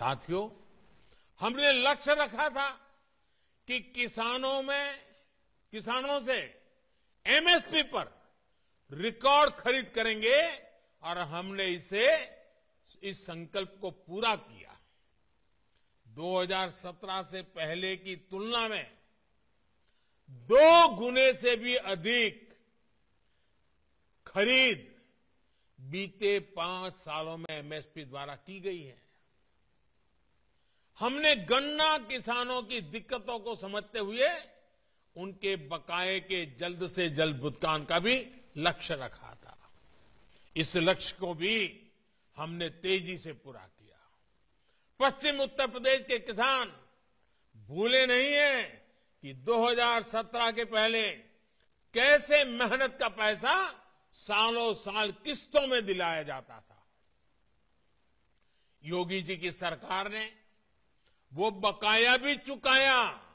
साथियों हमने लक्ष्य रखा था कि किसानों में किसानों से एमएसपी पर रिकॉर्ड खरीद करेंगे और हमने इसे इस संकल्प को पूरा किया 2017 से पहले की तुलना में दो गुने से भी अधिक खरीद बीते पांच सालों में एमएसपी द्वारा की गई है हमने गन्ना किसानों की दिक्कतों को समझते हुए उनके बकाये के जल्द से जल्द भुगतान का भी लक्ष्य रखा था इस लक्ष्य को भी हमने तेजी से पूरा किया पश्चिम उत्तर प्रदेश के किसान भूले नहीं है कि 2017 के पहले कैसे मेहनत का पैसा सालों साल किस्तों में दिलाया जाता था योगी जी की सरकार ने वो बकाया भी चुकाया